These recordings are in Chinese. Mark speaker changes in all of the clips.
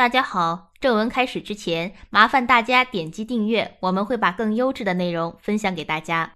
Speaker 1: 大家好，正文开始之前，麻烦大家点击订阅，我们会把更优质的内容分享给大家。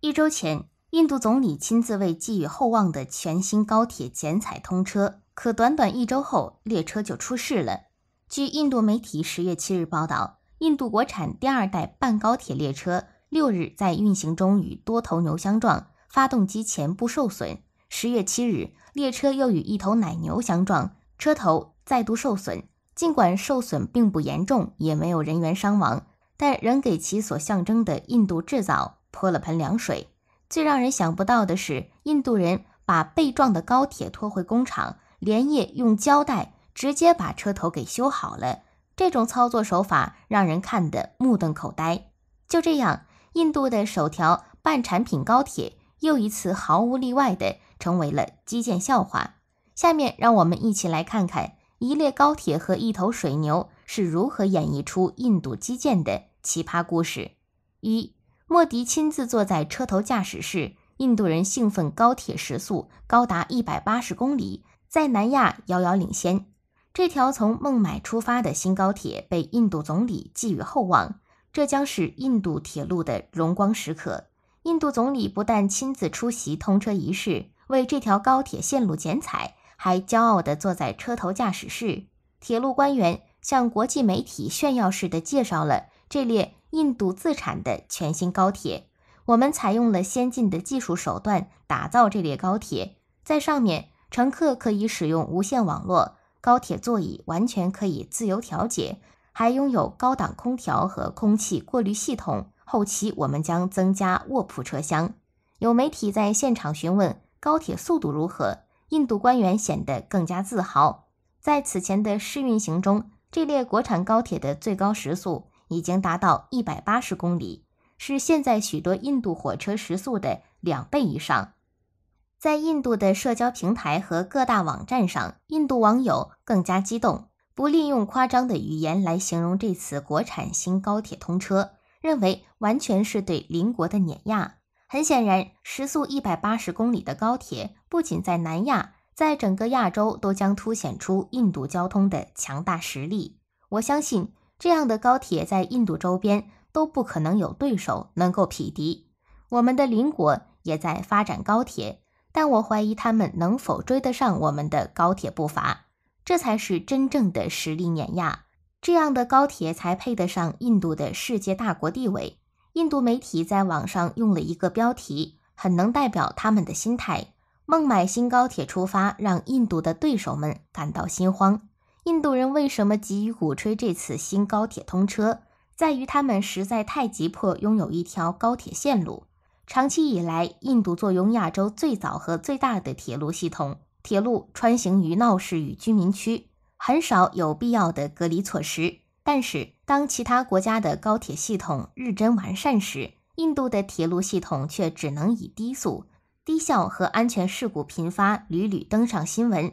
Speaker 1: 一周前，印度总理亲自为寄予厚望的全新高铁剪彩通车，可短短一周后，列车就出事了。据印度媒体十月七日报道，印度国产第二代半高铁列车六日在运行中与多头牛相撞，发动机前部受损；十月七日，列车又与一头奶牛相撞，车头再度受损。尽管受损并不严重，也没有人员伤亡，但仍给其所象征的“印度制造”泼了盆凉水。最让人想不到的是，印度人把被撞的高铁拖回工厂，连夜用胶带直接把车头给修好了。这种操作手法让人看得目瞪口呆。就这样，印度的首条半产品高铁又一次毫无例外地成为了基建笑话。下面让我们一起来看看。一列高铁和一头水牛是如何演绎出印度基建的奇葩故事？一莫迪亲自坐在车头驾驶室，印度人兴奋。高铁时速高达一百八十公里，在南亚遥遥领先。这条从孟买出发的新高铁被印度总理寄予厚望，这将是印度铁路的荣光时刻。印度总理不但亲自出席通车仪式，为这条高铁线路剪彩。还骄傲的坐在车头驾驶室，铁路官员向国际媒体炫耀式的介绍了这列印度自产的全新高铁。我们采用了先进的技术手段打造这列高铁，在上面乘客可以使用无线网络，高铁座椅完全可以自由调节，还拥有高档空调和空气过滤系统。后期我们将增加卧铺车厢。有媒体在现场询问高铁速度如何。印度官员显得更加自豪。在此前的试运行中，这列国产高铁的最高时速已经达到一百八十公里，是现在许多印度火车时速的两倍以上。在印度的社交平台和各大网站上，印度网友更加激动，不利用夸张的语言来形容这次国产新高铁通车，认为完全是对邻国的碾压。很显然，时速一百八十公里的高铁。不仅在南亚，在整个亚洲都将凸显出印度交通的强大实力。我相信，这样的高铁在印度周边都不可能有对手能够匹敌。我们的邻国也在发展高铁，但我怀疑他们能否追得上我们的高铁步伐。这才是真正的实力碾压，这样的高铁才配得上印度的世界大国地位。印度媒体在网上用了一个标题，很能代表他们的心态。孟买新高铁出发，让印度的对手们感到心慌。印度人为什么急于鼓吹这次新高铁通车？在于他们实在太急迫拥有一条高铁线路。长期以来，印度坐拥亚洲最早和最大的铁路系统，铁路穿行于闹市与居民区，很少有必要的隔离措施。但是，当其他国家的高铁系统日臻完善时，印度的铁路系统却只能以低速。低效和安全事故频发，屡屡登上新闻。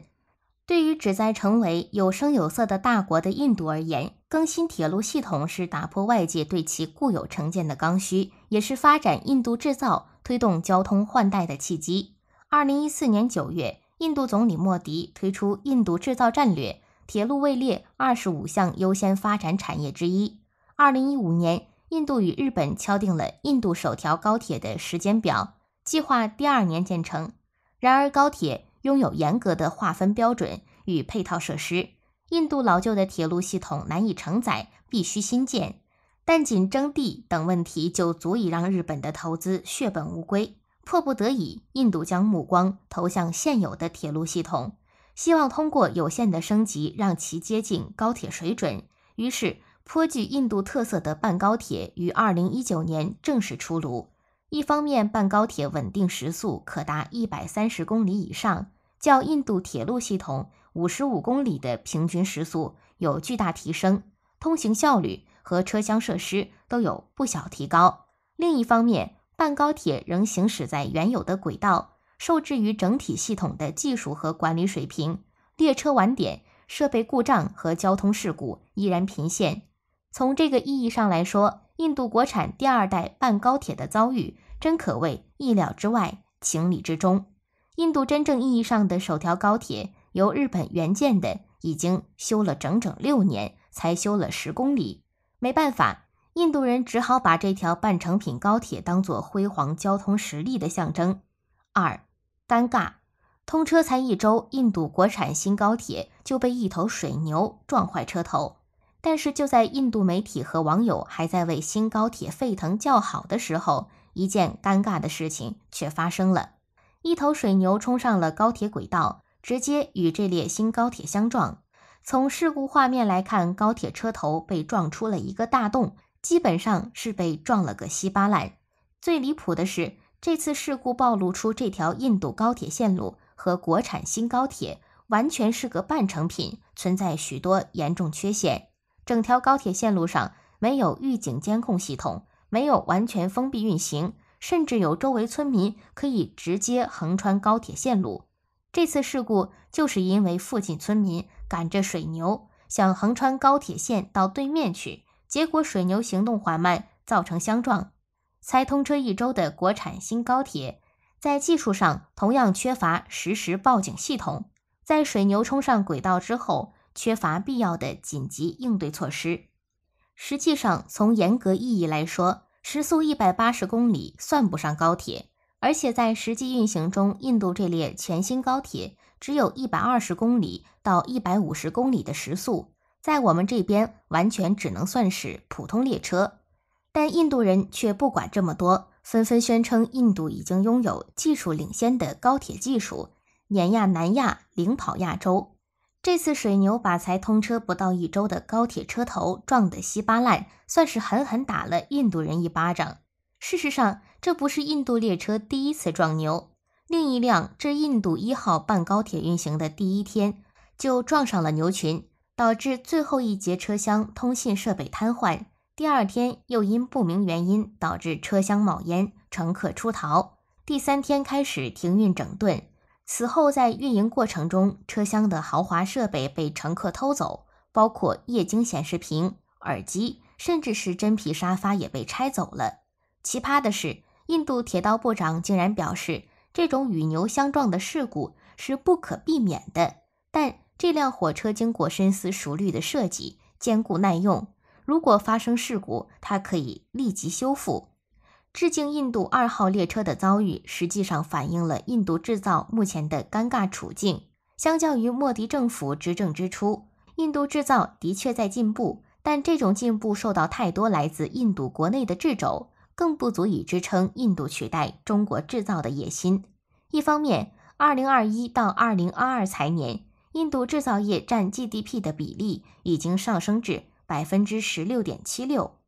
Speaker 1: 对于旨在成为有声有色的大国的印度而言，更新铁路系统是打破外界对其固有成见的刚需，也是发展印度制造、推动交通换代的契机。二零一四年九月，印度总理莫迪推出印度制造战略，铁路位列二十五项优先发展产业之一。二零一五年，印度与日本敲定了印度首条高铁的时间表。计划第二年建成，然而高铁拥有严格的划分标准与配套设施，印度老旧的铁路系统难以承载，必须新建。但仅征地等问题就足以让日本的投资血本无归，迫不得已，印度将目光投向现有的铁路系统，希望通过有限的升级让其接近高铁水准。于是，颇具印度特色的半高铁于二零一九年正式出炉。一方面，半高铁稳定时速可达一百三十公里以上，较印度铁路系统五十五公里的平均时速有巨大提升，通行效率和车厢设施都有不小提高。另一方面，半高铁仍行驶在原有的轨道，受制于整体系统的技术和管理水平，列车晚点、设备故障和交通事故依然频现。从这个意义上来说，印度国产第二代半高铁的遭遇，真可谓意料之外，情理之中。印度真正意义上的首条高铁，由日本援建的，已经修了整整六年，才修了十公里。没办法，印度人只好把这条半成品高铁当做辉煌交通实力的象征。二，尴尬，通车才一周，印度国产新高铁就被一头水牛撞坏车头。但是就在印度媒体和网友还在为新高铁沸腾叫好的时候，一件尴尬的事情却发生了：一头水牛冲上了高铁轨道，直接与这列新高铁相撞。从事故画面来看，高铁车头被撞出了一个大洞，基本上是被撞了个稀巴烂。最离谱的是，这次事故暴露出这条印度高铁线路和国产新高铁完全是个半成品，存在许多严重缺陷。整条高铁线路上没有预警监控系统，没有完全封闭运行，甚至有周围村民可以直接横穿高铁线路。这次事故就是因为附近村民赶着水牛想横穿高铁线到对面去，结果水牛行动缓慢，造成相撞。才通车一周的国产新高铁，在技术上同样缺乏实时报警系统，在水牛冲上轨道之后。缺乏必要的紧急应对措施。实际上，从严格意义来说，时速一百八十公里算不上高铁，而且在实际运行中，印度这列全新高铁只有一百二十公里到一百五十公里的时速，在我们这边完全只能算是普通列车。但印度人却不管这么多，纷纷宣称印度已经拥有技术领先的高铁技术，碾压南亚，领跑亚洲。这次水牛把才通车不到一周的高铁车头撞得稀巴烂，算是狠狠打了印度人一巴掌。事实上，这不是印度列车第一次撞牛。另一辆至印度一号半高铁运行的第一天就撞上了牛群，导致最后一节车厢通信设备瘫痪。第二天又因不明原因导致车厢冒烟，乘客出逃。第三天开始停运整顿。此后，在运营过程中，车厢的豪华设备被乘客偷走，包括液晶显示屏、耳机，甚至是真皮沙发也被拆走了。奇葩的是，印度铁道部长竟然表示，这种与牛相撞的事故是不可避免的。但这辆火车经过深思熟虑的设计，坚固耐用，如果发生事故，它可以立即修复。致敬印度二号列车的遭遇，实际上反映了印度制造目前的尴尬处境。相较于莫迪政府执政之初，印度制造的确在进步，但这种进步受到太多来自印度国内的掣肘，更不足以支撑印度取代中国制造的野心。一方面，二零二一到二零二二财年，印度制造业占 GDP 的比例已经上升至百分之十六点七六，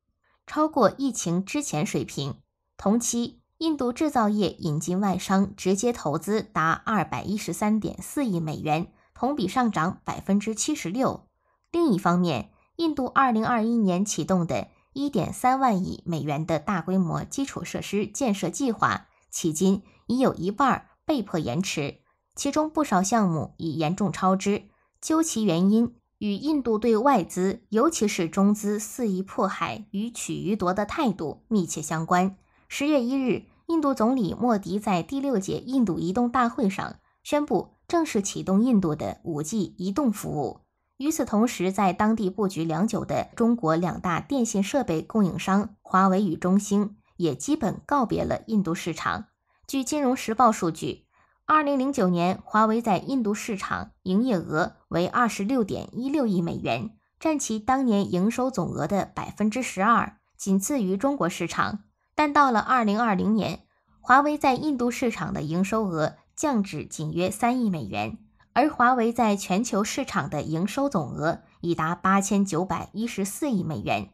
Speaker 1: 超过疫情之前水平。同期，印度制造业引进外商直接投资达二百一十三点四亿美元，同比上涨百分之七十六。另一方面，印度二零二一年启动的一点三万亿美元的大规模基础设施建设计划，迄今已有一半被迫延迟，其中不少项目已严重超支。究其原因，与印度对外资，尤其是中资肆意迫害与取予夺的态度密切相关。十月一日，印度总理莫迪在第六届印度移动大会上宣布正式启动印度的五 G 移动服务。与此同时，在当地布局良久的中国两大电信设备供应商华为与中兴也基本告别了印度市场。据《金融时报》数据，二零零九年，华为在印度市场营业额为二十六点一六亿美元，占其当年营收总额的百分之十二，仅次于中国市场。但到了二零二零年，华为在印度市场的营收额降至仅约三亿美元，而华为在全球市场的营收总额已达八千九百一十四亿美元。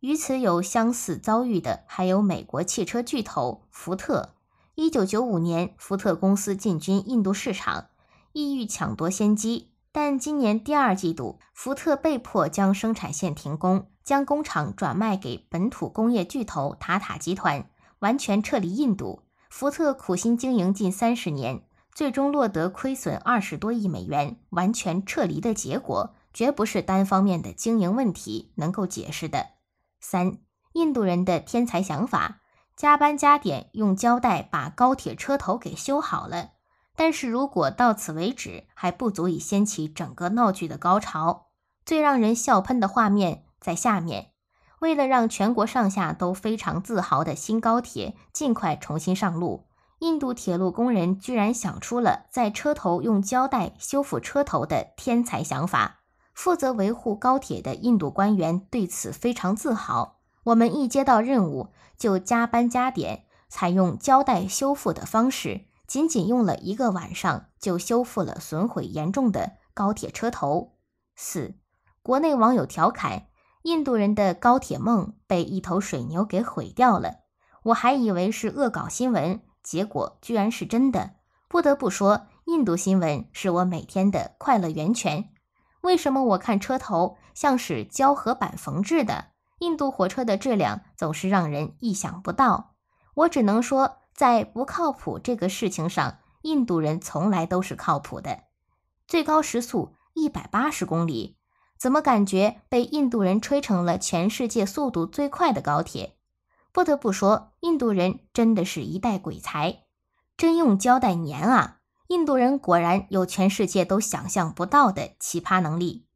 Speaker 1: 与此有相似遭遇的还有美国汽车巨头福特。一九九五年，福特公司进军印度市场，意欲抢夺先机。但今年第二季度，福特被迫将生产线停工，将工厂转卖给本土工业巨头塔塔集团，完全撤离印度。福特苦心经营近三十年，最终落得亏损二十多亿美元、完全撤离的结果，绝不是单方面的经营问题能够解释的。三、印度人的天才想法：加班加点用胶带把高铁车头给修好了。但是如果到此为止还不足以掀起整个闹剧的高潮，最让人笑喷的画面在下面。为了让全国上下都非常自豪的新高铁尽快重新上路，印度铁路工人居然想出了在车头用胶带修复车头的天才想法。负责维护高铁的印度官员对此非常自豪。我们一接到任务就加班加点，采用胶带修复的方式。仅仅用了一个晚上，就修复了损毁严重的高铁车头。四，国内网友调侃：“印度人的高铁梦被一头水牛给毁掉了。”我还以为是恶搞新闻，结果居然是真的。不得不说，印度新闻是我每天的快乐源泉。为什么我看车头像是胶合板缝制的？印度火车的质量总是让人意想不到。我只能说。在不靠谱这个事情上，印度人从来都是靠谱的。最高时速一百八十公里，怎么感觉被印度人吹成了全世界速度最快的高铁？不得不说，印度人真的是一代鬼才，真用胶带粘啊！印度人果然有全世界都想象不到的奇葩能力。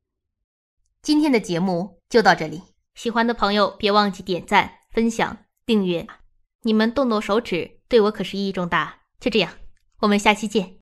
Speaker 1: 今天的节目就到这里，喜欢的朋友别忘记点赞、分享、订阅，你们动动手指。对我可是意义重大。就这样，我们下期见。